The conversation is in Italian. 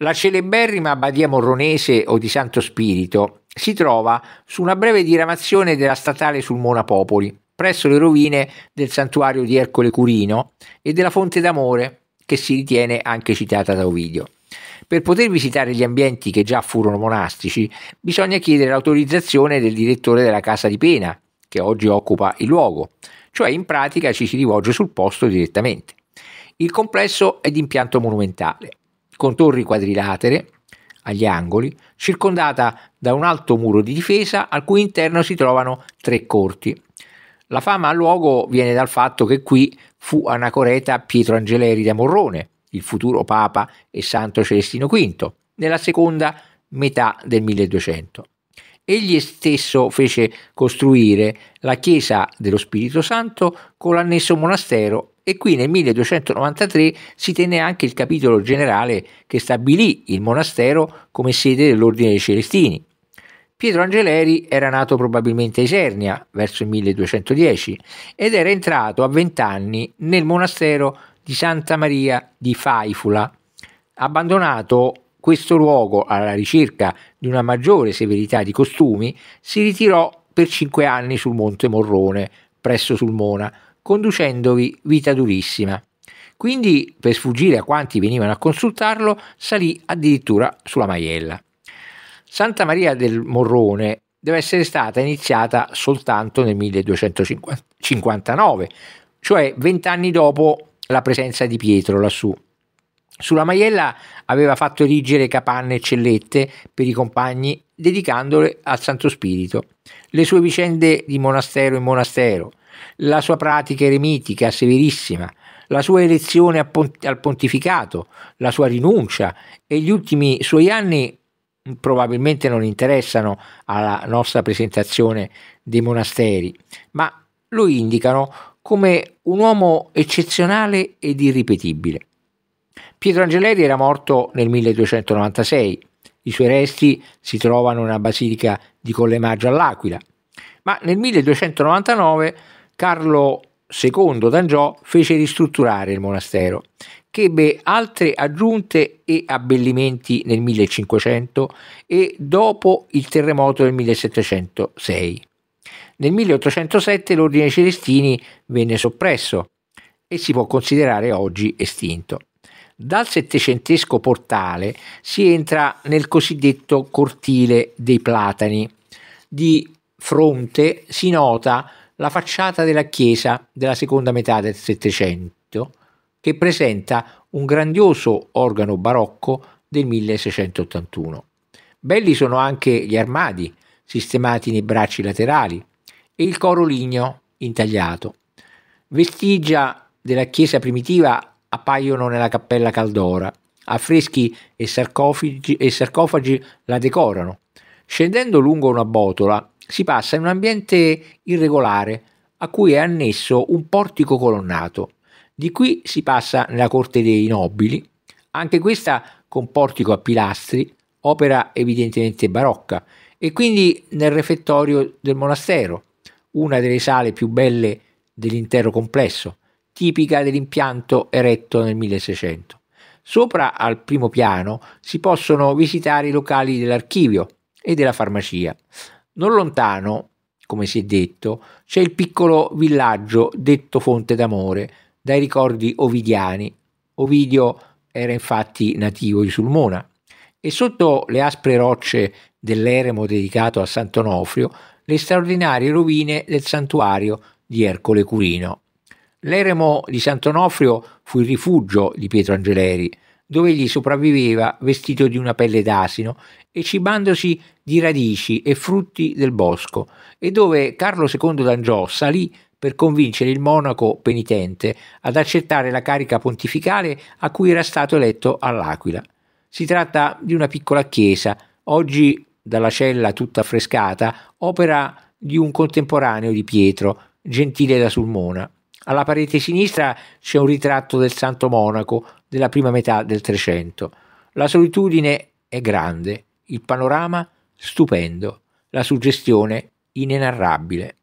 La celeberrima Badia Morronese o di Santo Spirito si trova su una breve diramazione della statale sul Monapopoli, presso le rovine del santuario di Ercole Curino e della Fonte d'Amore, che si ritiene anche citata da Ovidio. Per poter visitare gli ambienti che già furono monastici, bisogna chiedere l'autorizzazione del direttore della casa di pena, che oggi occupa il luogo, cioè in pratica ci si rivolge sul posto direttamente. Il complesso è di impianto monumentale, con torri quadrilatere agli angoli, circondata da un alto muro di difesa al cui interno si trovano tre corti. La fama al luogo viene dal fatto che qui fu anacoreta Pietro Angeleri da Morrone, il futuro Papa e Santo Celestino V, nella seconda metà del 1200. Egli stesso fece costruire la chiesa dello Spirito Santo con l'annesso monastero e qui nel 1293 si tenne anche il capitolo generale che stabilì il monastero come sede dell'Ordine dei Celestini. Pietro Angeleri era nato probabilmente a Isernia verso il 1210 ed era entrato a vent'anni nel monastero di Santa Maria di Faifula, abbandonato questo luogo, alla ricerca di una maggiore severità di costumi, si ritirò per cinque anni sul Monte Morrone, presso Sulmona, conducendovi vita durissima. Quindi, per sfuggire a quanti venivano a consultarlo, salì addirittura sulla maiella. Santa Maria del Morrone deve essere stata iniziata soltanto nel 1259, cioè vent'anni dopo la presenza di Pietro lassù. Sulla maiella aveva fatto erigere capanne e cellette per i compagni, dedicandole al Santo Spirito. Le sue vicende di monastero in monastero, la sua pratica eremitica severissima, la sua elezione al pontificato, la sua rinuncia e gli ultimi suoi anni probabilmente non interessano alla nostra presentazione dei monasteri, ma lo indicano come un uomo eccezionale ed irripetibile. Pietro Angeleri era morto nel 1296, i suoi resti si trovano nella basilica di Collemaggio all'Aquila, ma nel 1299 Carlo II d'Angiò fece ristrutturare il monastero, che ebbe altre aggiunte e abbellimenti nel 1500 e dopo il terremoto del 1706. Nel 1807 l'ordine Celestini venne soppresso e si può considerare oggi estinto. Dal settecentesco portale si entra nel cosiddetto cortile dei Platani. Di fronte si nota la facciata della chiesa della seconda metà del Settecento che presenta un grandioso organo barocco del 1681. Belli sono anche gli armadi sistemati nei bracci laterali e il coro ligneo intagliato. Vestigia della chiesa primitiva appaiono nella cappella Caldora. Affreschi e sarcofagi, e sarcofagi la decorano. Scendendo lungo una botola si passa in un ambiente irregolare a cui è annesso un portico colonnato. Di qui si passa nella corte dei nobili, anche questa con portico a pilastri, opera evidentemente barocca, e quindi nel refettorio del monastero, una delle sale più belle dell'intero complesso tipica dell'impianto eretto nel 1600. Sopra al primo piano si possono visitare i locali dell'archivio e della farmacia. Non lontano, come si è detto, c'è il piccolo villaggio detto Fonte d'Amore, dai ricordi ovidiani. Ovidio era infatti nativo di Sulmona. E sotto le aspre rocce dell'eremo dedicato a Sant'Onofrio, le straordinarie rovine del santuario di Ercole Curino. L'eremo di Sant'Onofrio fu il rifugio di Pietro Angeleri, dove egli sopravviveva vestito di una pelle d'asino e cibandosi di radici e frutti del bosco, e dove Carlo II d'Angiò salì per convincere il monaco penitente ad accettare la carica pontificale a cui era stato eletto all'Aquila. Si tratta di una piccola chiesa, oggi dalla cella tutta affrescata, opera di un contemporaneo di Pietro, Gentile da Sulmona. Alla parete sinistra c'è un ritratto del Santo Monaco della prima metà del Trecento. La solitudine è grande, il panorama stupendo, la suggestione inenarrabile.